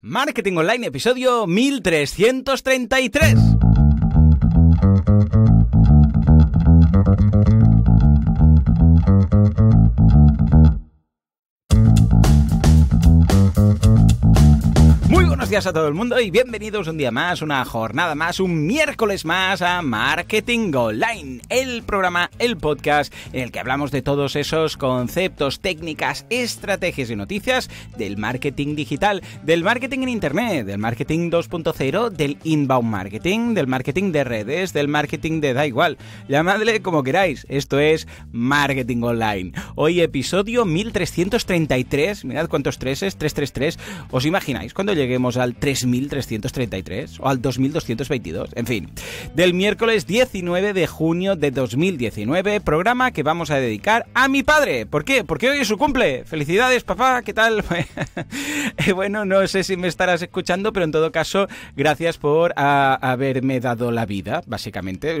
Marketing Online, episodio 1333. a todo el mundo y bienvenidos un día más, una jornada más, un miércoles más a Marketing Online, el programa, el podcast en el que hablamos de todos esos conceptos, técnicas, estrategias y noticias del marketing digital, del marketing en Internet, del marketing 2.0, del inbound marketing, del marketing de redes, del marketing de da igual, llamadle como queráis, esto es Marketing Online. Hoy episodio 1333, mirad cuántos es, 333, ¿os imagináis cuando lleguemos al al 3333 o al 2222. En fin, del miércoles 19 de junio de 2019, programa que vamos a dedicar a mi padre. ¿Por qué? Porque hoy es su cumple. Felicidades, papá. ¿Qué tal? Eh, bueno, no sé si me estarás escuchando, pero en todo caso, gracias por ah, haberme dado la vida, básicamente.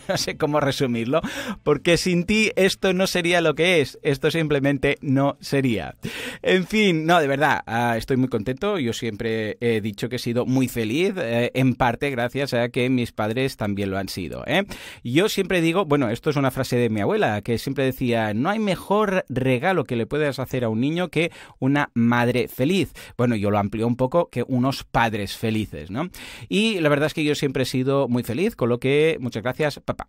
no sé cómo resumirlo, porque sin ti esto no sería lo que es. Esto simplemente no sería. En fin, no, de verdad, ah, estoy muy contento. Yo siempre he dicho que he sido muy feliz, eh, en parte gracias a que mis padres también lo han sido. ¿eh? Yo siempre digo, bueno, esto es una frase de mi abuela, que siempre decía, no hay mejor regalo que le puedas hacer a un niño que una madre feliz. Bueno, yo lo amplio un poco, que unos padres felices, ¿no? Y la verdad es que yo siempre he sido muy feliz, con lo que muchas gracias, papá.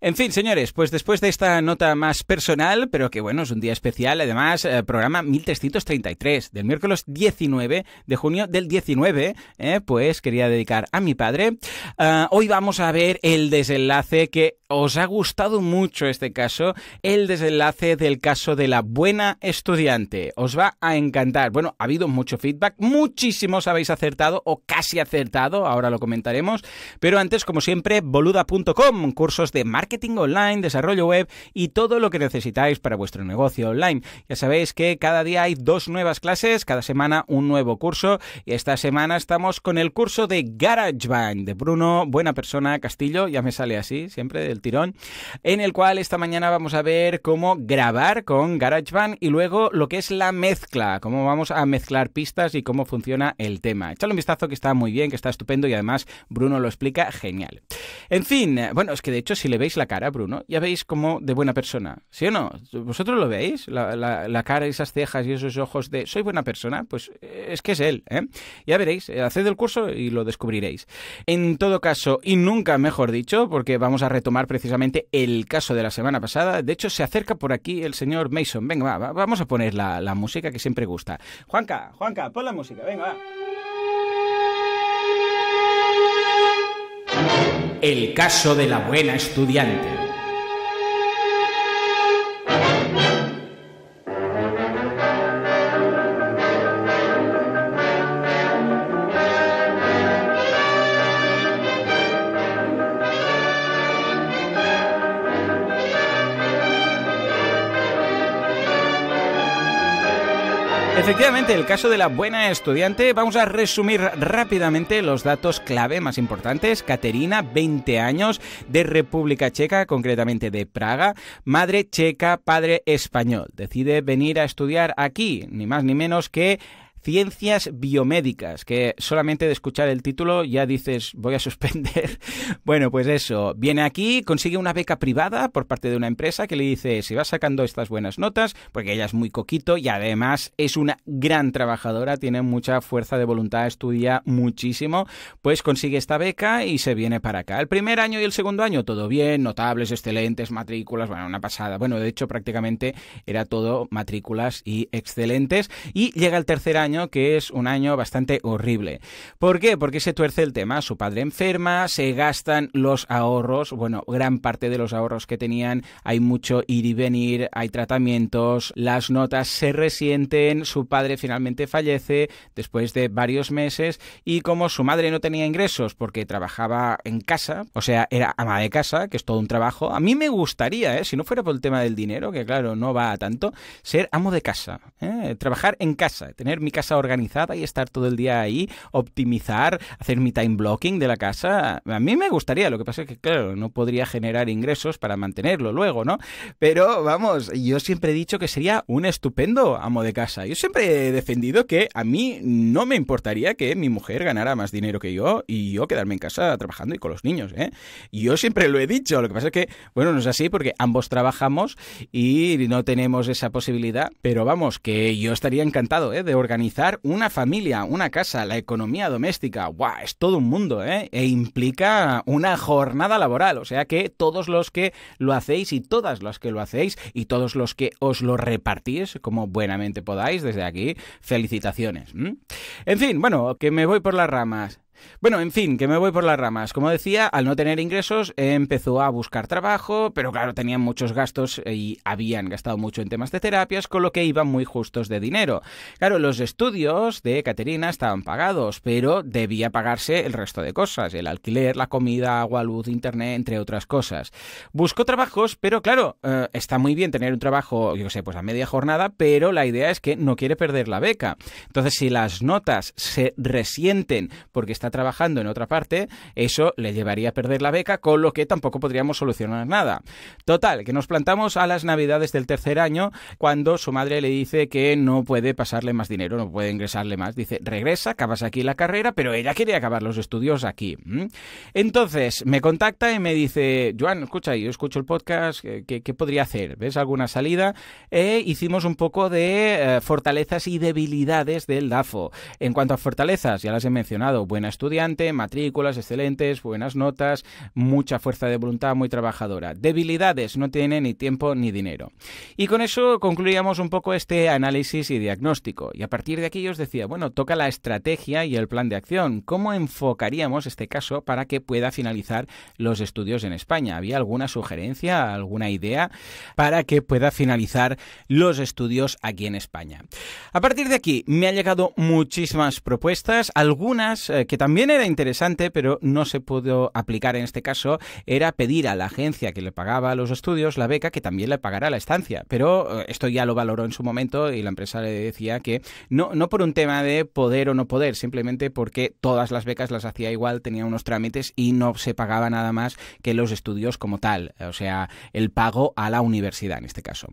En fin, señores, pues después de esta nota más personal, pero que bueno, es un día especial, además, eh, programa 1333, del miércoles 19 de junio del 19 eh, pues quería dedicar a mi padre. Ah, hoy vamos a ver el desenlace que os ha gustado mucho este caso, el desenlace del caso de la buena estudiante. Os va a encantar. Bueno, ha habido mucho feedback, muchísimos habéis acertado o casi acertado, ahora lo comentaremos. Pero antes, como siempre, boluda.com, cursos de marketing online, desarrollo web y todo lo que necesitáis para vuestro negocio online. Ya sabéis que cada día hay dos nuevas clases, cada semana un nuevo curso. Y esta semana estamos con el curso de GarageBand de Bruno, buena persona, Castillo, ya me sale así siempre tirón, en el cual esta mañana vamos a ver cómo grabar con GarageBand y luego lo que es la mezcla, cómo vamos a mezclar pistas y cómo funciona el tema. Echadle un vistazo que está muy bien, que está estupendo y además Bruno lo explica genial. En fin, eh, bueno, es que de hecho si le veis la cara a Bruno, ya veis como de buena persona, ¿sí o no? ¿Vosotros lo veis? La, cara, esas cejas y esos ojos de soy buena persona, pues eh, es que es él, ¿eh? Ya veréis, eh, haced el curso y lo descubriréis. En todo caso, y nunca mejor dicho, porque vamos a retomar precisamente el caso de la semana pasada. De hecho, se acerca por aquí el señor Mason. Venga, vamos a poner la, la música que siempre gusta. Juanca, Juanca, pon la música, venga, va. El caso de la buena estudiante. Efectivamente, el caso de la buena estudiante, vamos a resumir rápidamente los datos clave más importantes. Caterina, 20 años, de República Checa, concretamente de Praga, madre checa, padre español. Decide venir a estudiar aquí, ni más ni menos que Ciencias Biomédicas, que solamente de escuchar el título ya dices voy a suspender. bueno, pues eso, viene aquí, consigue una beca privada por parte de una empresa que le dice si vas sacando estas buenas notas, porque ella es muy coquito y además es una gran trabajadora, tiene mucha fuerza de voluntad, estudia muchísimo, pues consigue esta beca y se viene para acá. El primer año y el segundo año todo bien, notables, excelentes, matrículas, bueno, una pasada. Bueno, de hecho prácticamente era todo matrículas y excelentes y llega el tercer año que es un año bastante horrible. ¿Por qué? Porque se tuerce el tema. Su padre enferma, se gastan los ahorros, bueno, gran parte de los ahorros que tenían, hay mucho ir y venir, hay tratamientos, las notas se resienten, su padre finalmente fallece después de varios meses y como su madre no tenía ingresos porque trabajaba en casa, o sea, era ama de casa, que es todo un trabajo, a mí me gustaría, ¿eh? si no fuera por el tema del dinero, que claro, no va a tanto, ser amo de casa, ¿eh? trabajar en casa, tener mi casa organizada y estar todo el día ahí, optimizar, hacer mi time blocking de la casa. A mí me gustaría, lo que pasa es que, claro, no podría generar ingresos para mantenerlo luego, ¿no? Pero vamos, yo siempre he dicho que sería un estupendo amo de casa. Yo siempre he defendido que a mí no me importaría que mi mujer ganara más dinero que yo y yo quedarme en casa trabajando y con los niños, ¿eh? Yo siempre lo he dicho, lo que pasa es que, bueno, no es así porque ambos trabajamos y no tenemos esa posibilidad, pero vamos, que yo estaría encantado ¿eh? de organizar una familia, una casa, la economía doméstica, ¡guau! Es todo un mundo, ¿eh? E implica una jornada laboral, o sea que todos los que lo hacéis y todas las que lo hacéis y todos los que os lo repartís como buenamente podáis desde aquí, felicitaciones. En fin, bueno, que me voy por las ramas. Bueno, en fin, que me voy por las ramas. Como decía, al no tener ingresos empezó a buscar trabajo, pero claro, tenían muchos gastos eh, y habían gastado mucho en temas de terapias, con lo que iban muy justos de dinero. Claro, los estudios de Caterina estaban pagados, pero debía pagarse el resto de cosas, el alquiler, la comida, agua, luz, internet, entre otras cosas. Buscó trabajos, pero claro, eh, está muy bien tener un trabajo, yo sé, pues a media jornada, pero la idea es que no quiere perder la beca. Entonces, si las notas se resienten porque está trabajando en otra parte, eso le llevaría a perder la beca, con lo que tampoco podríamos solucionar nada. Total, que nos plantamos a las navidades del tercer año cuando su madre le dice que no puede pasarle más dinero, no puede ingresarle más. Dice, regresa, acabas aquí la carrera, pero ella quiere acabar los estudios aquí. ¿Mm? Entonces, me contacta y me dice, Juan escucha, yo escucho el podcast, ¿qué, podría hacer? ¿Ves alguna salida? E hicimos un poco de eh, fortalezas y debilidades del DAFO. En cuanto a fortalezas, ya las he mencionado, buenas estudiante, matrículas excelentes, buenas notas, mucha fuerza de voluntad, muy trabajadora. Debilidades, no tiene ni tiempo ni dinero. Y con eso concluíamos un poco este análisis y diagnóstico. Y a partir de aquí yo os decía, bueno, toca la estrategia y el plan de acción. ¿Cómo enfocaríamos este caso para que pueda finalizar los estudios en España? ¿Había alguna sugerencia, alguna idea para que pueda finalizar los estudios aquí en España? A partir de aquí me han llegado muchísimas propuestas, algunas eh, que también también era interesante, pero no se pudo aplicar en este caso, era pedir a la agencia que le pagaba los estudios la beca que también le pagara la estancia. Pero eh, esto ya lo valoró en su momento y la empresa le decía que no, no por un tema de poder o no poder, simplemente porque todas las becas las hacía igual, tenía unos trámites y no se pagaba nada más que los estudios como tal, o sea, el pago a la universidad en este caso.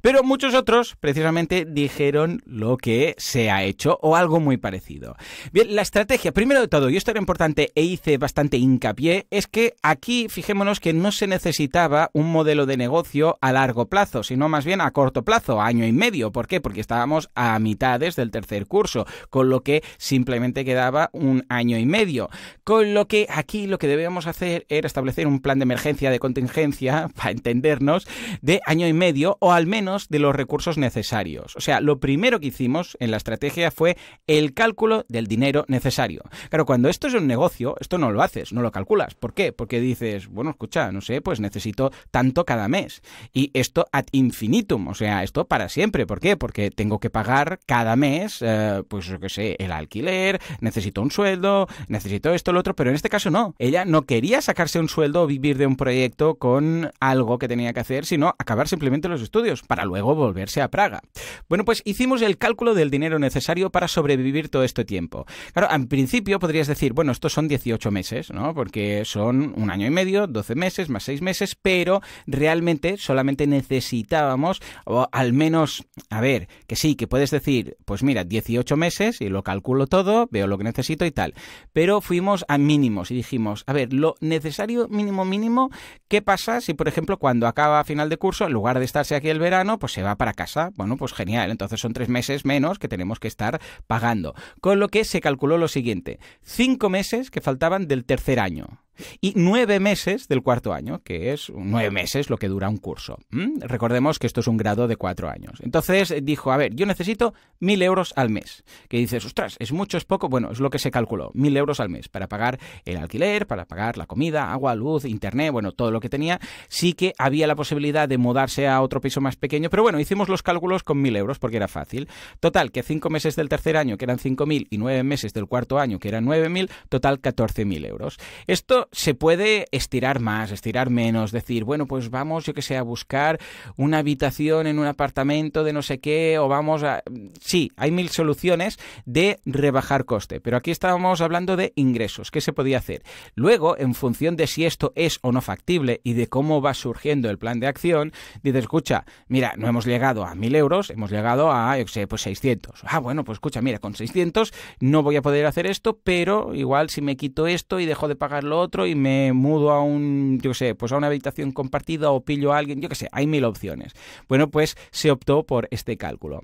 Pero muchos otros precisamente dijeron lo que se ha hecho o algo muy parecido. Bien, la estrategia, primero todo, y esto era importante e hice bastante hincapié, es que aquí fijémonos que no se necesitaba un modelo de negocio a largo plazo, sino más bien a corto plazo, año y medio. ¿Por qué? Porque estábamos a mitades del tercer curso, con lo que simplemente quedaba un año y medio. Con lo que aquí lo que debíamos hacer era establecer un plan de emergencia, de contingencia, para entendernos, de año y medio o al menos de los recursos necesarios. O sea, lo primero que hicimos en la estrategia fue el cálculo del dinero necesario pero cuando esto es un negocio, esto no lo haces, no lo calculas. ¿Por qué? Porque dices, bueno, escucha, no sé, pues necesito tanto cada mes. Y esto ad infinitum, o sea, esto para siempre. ¿Por qué? Porque tengo que pagar cada mes, eh, pues yo qué sé, el alquiler, necesito un sueldo, necesito esto, lo otro, pero en este caso no. Ella no quería sacarse un sueldo o vivir de un proyecto con algo que tenía que hacer, sino acabar simplemente los estudios para luego volverse a Praga. Bueno, pues hicimos el cálculo del dinero necesario para sobrevivir todo este tiempo. Claro, en principio podrías decir, bueno, estos son 18 meses, ¿no? Porque son un año y medio, 12 meses, más 6 meses, pero realmente solamente necesitábamos, o al menos, a ver, que sí, que puedes decir, pues mira, 18 meses y lo calculo todo, veo lo que necesito y tal. Pero fuimos a mínimos y dijimos, a ver, lo necesario mínimo mínimo, ¿qué pasa si, por ejemplo, cuando acaba final de curso, en lugar de estarse aquí el verano, pues se va para casa? Bueno, pues genial, entonces son 3 meses menos que tenemos que estar pagando. Con lo que se calculó lo siguiente, cinco meses que faltaban del tercer año y nueve meses del cuarto año, que es nueve meses lo que dura un curso. Recordemos que esto es un grado de cuatro años. Entonces eh, dijo, a ver, yo necesito mil euros al mes. Que dices, ostras, es mucho, es poco. Bueno, es lo que se calculó, mil euros al mes para pagar el alquiler, para pagar la comida, agua, luz, internet, bueno, todo lo que tenía. Sí que había la posibilidad de mudarse a otro piso más pequeño, pero bueno, hicimos los cálculos con mil euros porque era fácil. Total, que cinco meses del tercer año, que eran cinco mil, y nueve meses del cuarto año, que eran nueve mil, total catorce mil euros. Esto se puede estirar más, estirar menos, decir, bueno, pues vamos, yo que sé, a buscar una habitación en un apartamento de no sé qué, o vamos a... Sí, hay mil soluciones de rebajar coste, pero aquí estábamos hablando de ingresos, ¿qué se podía hacer? Luego, en función de si esto es o no factible y de cómo va surgiendo el plan de acción, dices, escucha, mira, no hemos llegado a mil euros, hemos llegado a, yo que sé, pues 600. Ah, bueno, pues escucha, mira, con 600 no voy a poder hacer esto, pero igual si me quito esto y dejo de pagar lo otro, y me mudo a un, yo sé, pues a una habitación compartida o pillo a alguien, yo qué sé, hay mil opciones. Bueno, pues se optó por este cálculo.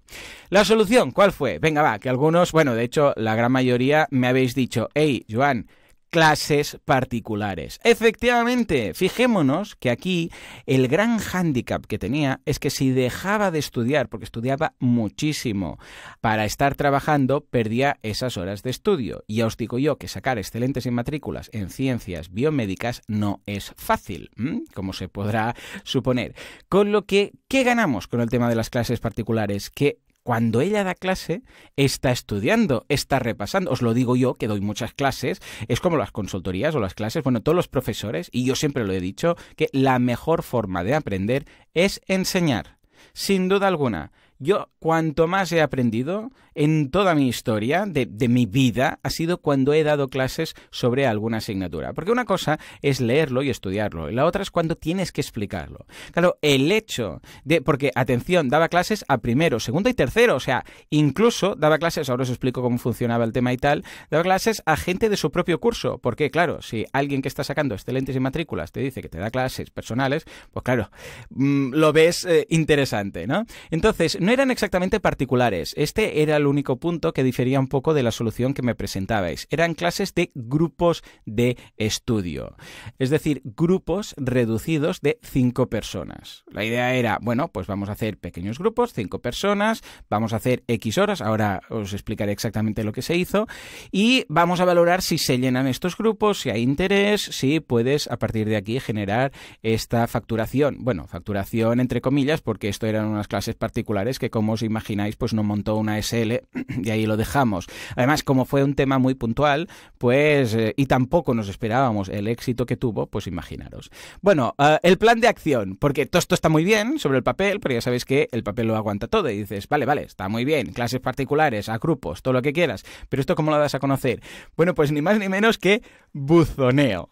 La solución, ¿cuál fue? Venga, va, que algunos, bueno, de hecho, la gran mayoría me habéis dicho, hey, Joan, clases particulares. Efectivamente, fijémonos que aquí el gran hándicap que tenía es que si dejaba de estudiar, porque estudiaba muchísimo, para estar trabajando, perdía esas horas de estudio. Y ya os digo yo que sacar excelentes en matrículas en ciencias biomédicas no es fácil, como se podrá suponer. Con lo que, ¿qué ganamos con el tema de las clases particulares? Que cuando ella da clase, está estudiando, está repasando. Os lo digo yo, que doy muchas clases, es como las consultorías o las clases, bueno, todos los profesores, y yo siempre lo he dicho, que la mejor forma de aprender es enseñar. Sin duda alguna, yo cuanto más he aprendido en toda mi historia de, mi vida ha sido cuando he dado clases sobre alguna asignatura. Porque una cosa es leerlo y estudiarlo, y la otra es cuando tienes que explicarlo. Claro, el hecho de... Porque, atención, daba clases a primero, segundo y tercero. O sea, incluso daba clases, ahora os explico cómo funcionaba el tema y tal, daba clases a gente de su propio curso. Porque, claro, si alguien que está sacando excelentes y matrículas te dice que te da clases personales, pues claro, mm, lo ves eh, interesante, ¿no? Entonces, no eran exactamente particulares. Este era el único punto que difería un poco de la solución que me presentabais. Eran clases de grupos de estudio. Es decir, grupos reducidos de cinco personas. La idea era, bueno, pues vamos a hacer pequeños grupos, cinco personas, vamos a hacer X horas, ahora os explicaré exactamente lo que se hizo, y vamos a valorar si se llenan estos grupos, si hay interés, si puedes a partir de aquí generar esta facturación. Bueno, facturación entre comillas, porque esto eran unas clases particulares que como os imagináis, pues no montó una SL y ahí lo dejamos. Además, como fue un tema muy puntual, pues, eh, y tampoco nos esperábamos el éxito que tuvo, pues imaginaros. Bueno, eh, el plan de acción, porque todo esto está muy bien sobre el papel, pero ya sabéis que el papel lo aguanta todo y dices, vale, vale, está muy bien, clases particulares, a grupos, todo lo que quieras, pero esto cómo lo das a conocer? Bueno, pues ni más ni menos que buzoneo.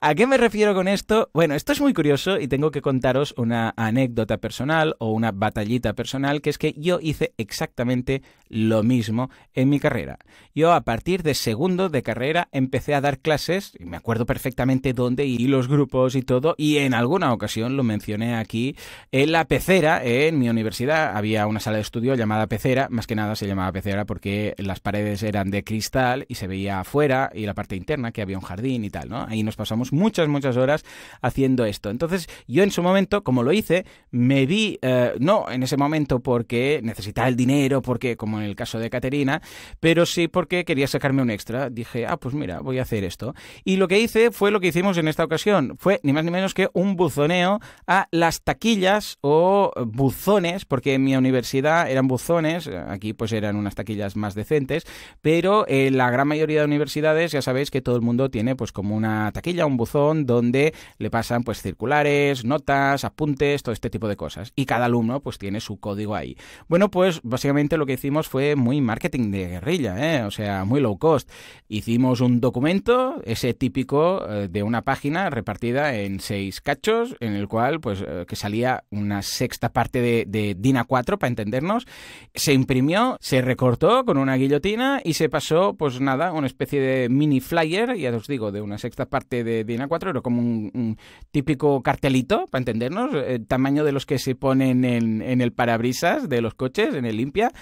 ¿A qué me refiero con esto? Bueno, esto es muy curioso y tengo que contaros una anécdota personal o una batallita personal, que es que yo hice exactamente lo mismo en mi carrera. Yo a partir de segundo de carrera empecé a dar clases, y me acuerdo perfectamente dónde y los grupos y todo, y en alguna ocasión lo mencioné aquí, en la pecera, en mi universidad había una sala de estudio llamada pecera, más que nada se llamaba pecera porque las paredes eran de cristal y se veía afuera y la parte interna que había un jardín y tal, ¿no? Ahí nos pasó pasamos muchas, muchas horas haciendo esto. Entonces, yo en su momento, como lo hice, me vi, eh, no en ese momento porque necesitaba el dinero, porque, como en el caso de Caterina, pero sí porque quería sacarme un extra. Dije, ah, pues mira, voy a hacer esto. Y lo que hice fue lo que hicimos en esta ocasión. Fue ni más ni menos que un buzoneo a las taquillas o buzones, porque en mi universidad eran buzones, aquí pues eran unas taquillas más decentes, pero en eh, la gran mayoría de universidades ya sabéis que todo el mundo tiene pues como una taquilla un buzón donde le pasan pues circulares, notas, apuntes, todo este tipo de cosas. Y cada alumno pues tiene su código ahí. Bueno, pues básicamente lo que hicimos fue muy marketing de guerrilla, ¿eh? o sea, muy low cost. Hicimos un documento, ese típico eh, de una página repartida en seis cachos, en el cual pues eh, que salía una sexta parte de, de DIN 4 para entendernos, se imprimió, se recortó con una guillotina y se pasó pues nada, una especie de mini flyer, ya os digo, de una sexta parte de, DINA 4 era como un, típico cartelito, para entendernos, eh, tamaño de los que se ponen en, el parabrisas de los coches, en el limpia,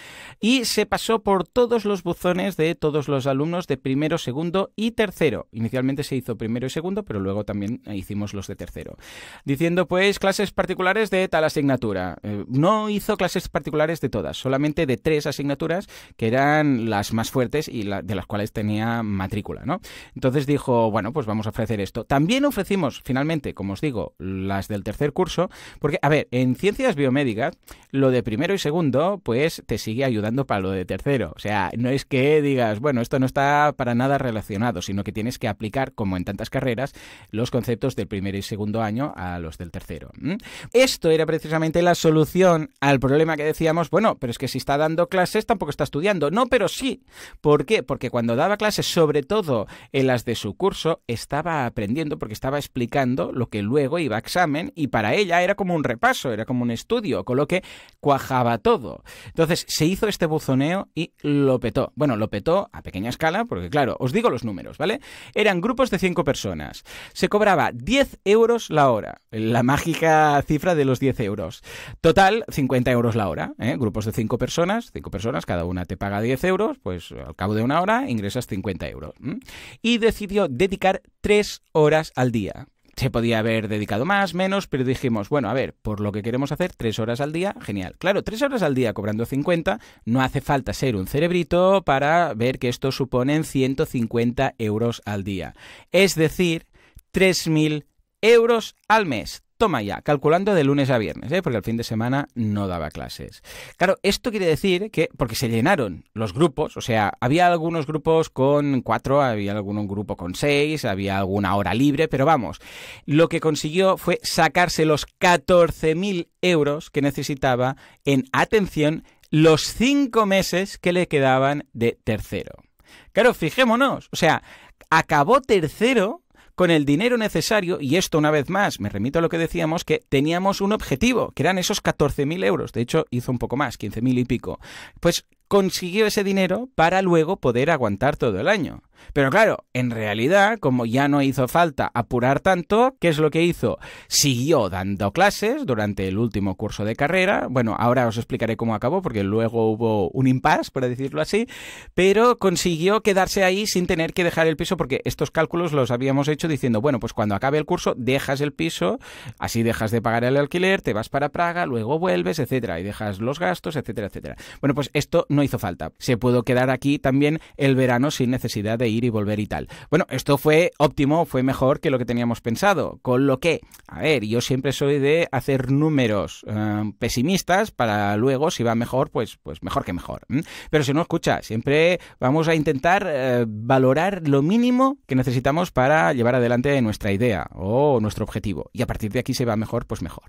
y se pasó por todos los buzones de todos los alumnos de primero, segundo y tercero. Inicialmente se hizo primero y segundo, pero luego también hicimos los de tercero. Diciendo, pues, clases particulares de tal asignatura. Eh, no hizo clases particulares de todas, solamente de tres asignaturas que eran las más fuertes y de las cuales tenía matrícula, Entonces dijo, bueno, pues vamos a ofrecer esto. También ofrecimos, finalmente, como os digo, las del tercer curso, porque, a ver, en ciencias biomédicas, lo de primero y segundo, pues te sigue ayudando para lo de tercero. O sea, no es que digas, bueno, esto no está para nada relacionado, sino que tienes que aplicar, como en tantas carreras, los conceptos del primero y segundo año a los del tercero. Esto era precisamente la solución al problema que decíamos, bueno, pero es que si está dando clases tampoco está estudiando. No, pero sí. ¿Por qué? Porque cuando daba clases, sobre todo en las de su curso, estaba aprendiendo porque estaba explicando lo que luego iba a examen y para ella era como un repaso, era como un estudio, con lo que cuajaba todo. Entonces se hizo este buzoneo y lo petó. Bueno, lo petó a pequeña escala porque claro, os digo los números, ¿vale? Eran grupos de cinco personas. Se cobraba 10 euros la hora, la mágica cifra de los 10 euros. Total, 50 euros la hora. ¿eh? Grupos de cinco personas, cinco personas, cada una te paga 10 euros, pues al cabo de una hora ingresas 50 euros. Y decidió dedicar tres horas al día. Se podía haber dedicado más, menos, pero dijimos, bueno, a ver, por lo que queremos hacer, tres horas al día, genial. Claro, tres horas al día cobrando 50, no hace falta ser un cerebrito para ver que esto suponen 150 euros al día. Es decir, 3.000 euros al mes toma ya, calculando de lunes a viernes, ¿eh? porque el fin de semana no daba clases. Claro, esto quiere decir que, porque se llenaron los grupos, o sea, había algunos grupos con cuatro, había algún grupo con seis, había alguna hora libre, pero vamos, lo que consiguió fue sacarse los 14.000 euros que necesitaba en atención los cinco meses que le quedaban de tercero. Claro, fijémonos, o sea, acabó tercero con el dinero necesario, y esto una vez más, me remito a lo que decíamos, que teníamos un objetivo, que eran esos 14.000 euros, de hecho hizo un poco más, 15.000 y pico, pues consiguió ese dinero para luego poder aguantar todo el año. Pero claro, en realidad, como ya no hizo falta apurar tanto, ¿qué es lo que hizo? Siguió dando clases durante el último curso de carrera. Bueno, ahora os explicaré cómo acabó, porque luego hubo un impasse, por decirlo así, pero consiguió quedarse ahí sin tener que dejar el piso, porque estos cálculos los habíamos hecho diciendo, bueno, pues cuando acabe el curso, dejas el piso, así dejas de pagar el alquiler, te vas para Praga, luego vuelves, etcétera, y dejas los gastos, etcétera, etcétera. Bueno, pues esto no hizo falta. Se pudo quedar aquí también el verano sin necesidad de ir y volver y tal. Bueno, esto fue óptimo, fue mejor que lo que teníamos pensado. Con lo que, a ver, yo siempre soy de hacer números eh, pesimistas para luego, si va mejor, pues, pues mejor que mejor. Pero si no, escucha, siempre vamos a intentar eh, valorar lo mínimo que necesitamos para llevar adelante nuestra idea o nuestro objetivo. Y a partir de aquí se va mejor, pues mejor.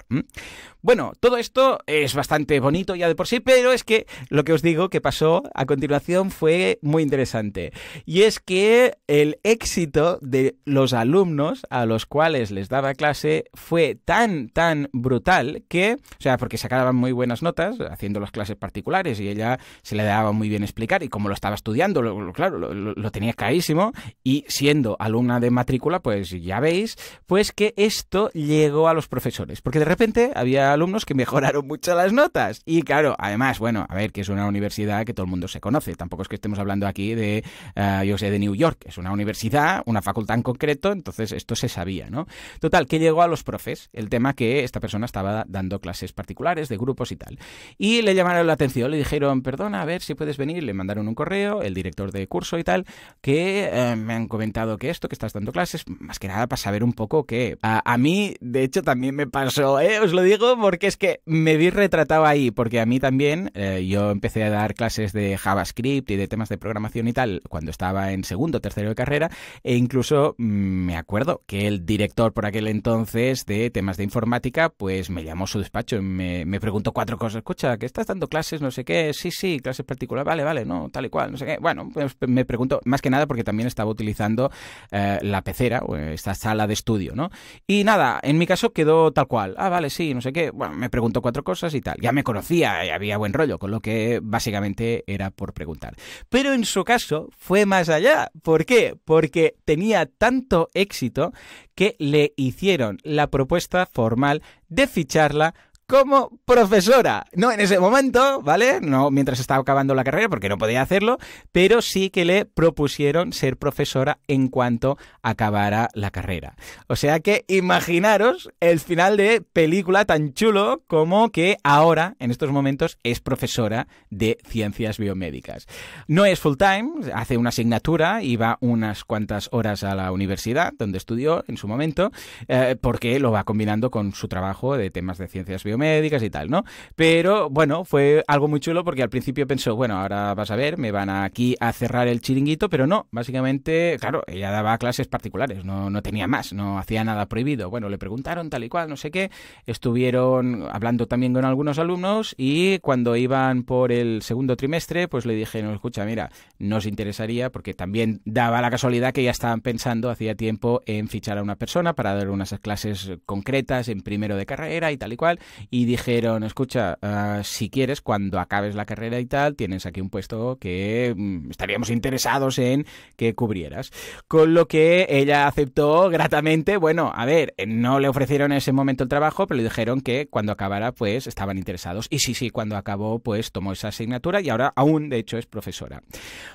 Bueno, todo esto es bastante bonito ya de por sí, pero es que lo que os digo pasó a continuación fue muy interesante. Y es que el éxito de los alumnos a los cuales les daba clase fue tan, tan brutal que, o sea, porque sacaban muy buenas notas haciendo las clases particulares y ella se le daba muy bien explicar y como lo estaba estudiando, claro, lo, lo tenía clarísimo y siendo alumna de matrícula, pues ya veis, pues que esto llegó a los profesores, porque de repente había alumnos que mejoraron mucho las notas y claro, además, bueno, a ver, que es una universidad que todo el mundo se conoce. Tampoco es que estemos hablando aquí de, eh, yo sé, de New York. Es una universidad, una facultad en concreto, entonces esto se sabía, ¿no? Total, que llegó a los profes el tema que esta persona estaba dando clases particulares de grupos y tal. Y le llamaron la atención, le dijeron, perdona, a ver si puedes venir. Le mandaron un correo, el director de curso y tal, que eh, me han comentado que esto, que estás dando clases, más que nada para saber un poco qué. a, mí, de hecho, también me pasó, ¿eh? os lo digo porque es que me vi retratado ahí, porque a mí también yo empecé a dar clases de JavaScript y de temas de programación y tal cuando estaba en segundo, o tercero de carrera, e incluso mm, me acuerdo que el director por aquel entonces de temas de informática, pues me llamó a su despacho y me, preguntó cuatro cosas. Escucha, que estás dando clases, no sé qué, sí, sí, clases particulares, vale, vale, no, tal y cual, no sé qué. Bueno, pues me preguntó más que nada porque también estaba utilizando eh, la pecera, esta sala de estudio, ¿no? Y nada, en mi caso quedó tal cual. Ah, vale, sí, no sé qué. Bueno, me preguntó cuatro cosas y tal. Ya me conocía, y había buen rollo, con lo que básicamente era por preguntar. Pero en su caso fue más allá. ¿Por qué? Porque tenía tanto éxito que le hicieron la propuesta formal de ficharla como profesora. No en ese momento, ¿vale? No mientras estaba acabando la carrera, porque no podía hacerlo, pero sí que le propusieron ser profesora en cuanto acabara la carrera. O sea que imaginaros el final de película tan chulo como que ahora, en estos momentos, es profesora de ciencias biomédicas. No es full time, hace una asignatura y va unas cuantas horas a la universidad, donde estudió en su momento, eh, porque lo va combinando con su trabajo de temas de ciencias biomédicas médicas y tal, ¿no? Pero bueno, fue algo muy chulo porque al principio pensó, bueno, ahora vas a ver, me van aquí a cerrar el chiringuito, pero no, básicamente, claro, ella daba clases particulares, no, no tenía más, no hacía nada prohibido. Bueno, le preguntaron tal y cual, no sé qué, estuvieron hablando también con algunos alumnos y cuando iban por el segundo trimestre, pues le dije, no, escucha, mira, nos interesaría porque también daba la casualidad que ya estaban pensando hacía tiempo en fichar a una persona para dar unas clases concretas en primero de carrera y tal y cual, y dijeron, escucha, ah, si quieres, cuando acabes la carrera y tal, tienes aquí un puesto que mm, estaríamos interesados en que cubrieras. Con lo que ella aceptó gratamente, bueno, a ver, eh, no le ofrecieron en ese momento el trabajo, pero le dijeron que cuando acabara, pues estaban interesados. Y sí, sí, cuando acabó, pues tomó esa asignatura y ahora aún, de hecho, es profesora.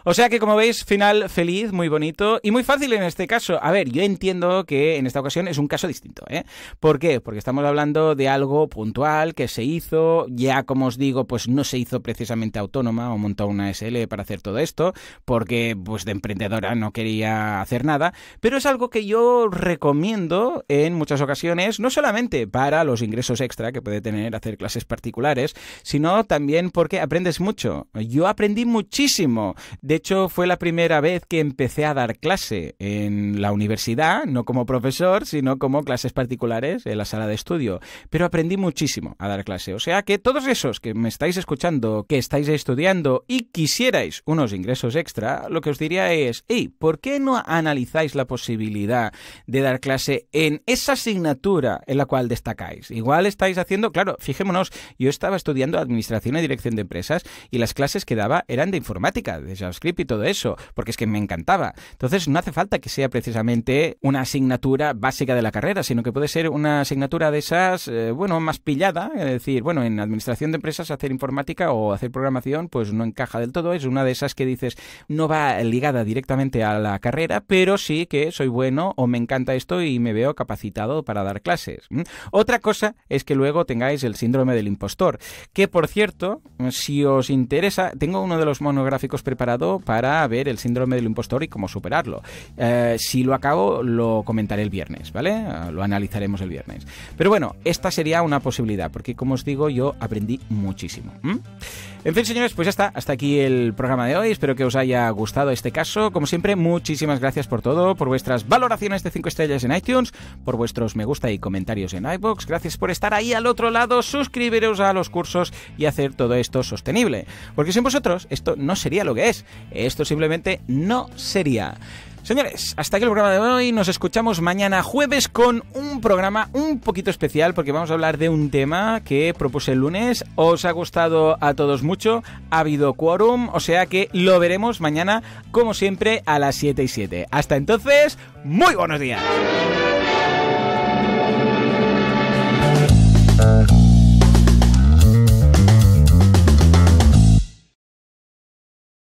O sea que, como veis, final feliz, muy bonito y muy fácil en este caso. A ver, yo entiendo que en esta ocasión es un caso distinto, ¿eh? ¿Por qué? Porque estamos hablando de algo puntual que se hizo, ya como os digo, pues no se hizo precisamente autónoma o montó una SL para hacer todo esto, porque pues de emprendedora no quería hacer nada, pero es algo que yo recomiendo en muchas ocasiones, no solamente para los ingresos extra que puede tener hacer clases particulares, sino también porque aprendes mucho. Yo aprendí muchísimo. De hecho, fue la primera vez que empecé a dar clase en la universidad, no como profesor, sino como clases particulares en la sala de estudio, pero aprendí muchísimo a dar clase. O sea que todos esos que me estáis escuchando, que estáis estudiando y quisierais unos ingresos extra, lo que os diría es, hey, ¿por qué no analizáis la posibilidad de dar clase en esa asignatura en la cual destacáis? Igual estáis haciendo, claro, fijémonos, yo estaba estudiando Administración y Dirección de Empresas y las clases que daba eran de informática, de JavaScript y todo eso, porque es que me encantaba. Entonces no hace falta que sea precisamente una asignatura básica de la carrera, sino que puede ser una asignatura de esas, eh, bueno, más es decir, bueno, en administración de empresas hacer informática o hacer programación pues no encaja del todo, es una de esas que dices no va ligada directamente a la carrera, pero sí que soy bueno o me encanta esto y me veo capacitado para dar clases. Otra cosa es que luego tengáis el síndrome del impostor, que por cierto, si os interesa, tengo uno de los monográficos preparado para ver el síndrome del impostor y cómo superarlo. Eh, si lo acabo, lo comentaré el viernes, ¿vale? Lo analizaremos el viernes. Pero bueno, esta sería una posibilidad porque como os digo, yo aprendí muchísimo. En fin, señores, pues ya está. Hasta aquí el programa de hoy. Espero que os haya gustado este caso. Como siempre, muchísimas gracias por todo, por vuestras valoraciones de 5 estrellas en iTunes, por vuestros me gusta y comentarios en iBox. Gracias por estar ahí al otro lado, suscribiros a los cursos y hacer todo esto sostenible. Porque sin vosotros, esto no sería lo que es. Esto simplemente no sería. Señores, hasta aquí el programa de hoy. Nos escuchamos mañana jueves con un programa un poquito especial porque vamos a hablar de un tema que propuse el lunes. Os ha gustado a todos mucho. Ha habido quórum, o sea que lo veremos mañana como siempre a las 7 y 7. Hasta entonces, muy buenos días.